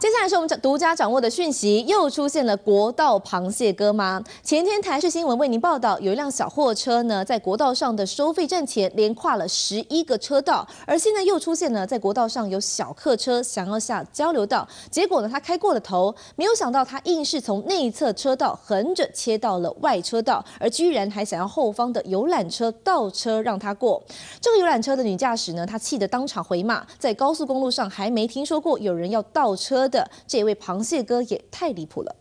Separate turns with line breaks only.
接下来是我们独家掌握的讯息，又出现了国道螃蟹哥吗？前天台视新闻为您报道，有一辆小货车呢在国道上的收费站前连跨了十一个车道，而现在又出现了在国道上有小客车想要下交流道，结果呢他开过了头，没有想到他硬是从内侧车道横着切到了外车道，而居然还想要后方的游览车倒车让他过。这个游览车的女驾驶呢，她气得当场回骂，在高速公路上还没听说过有人要倒车。的这位螃蟹哥也太离谱了。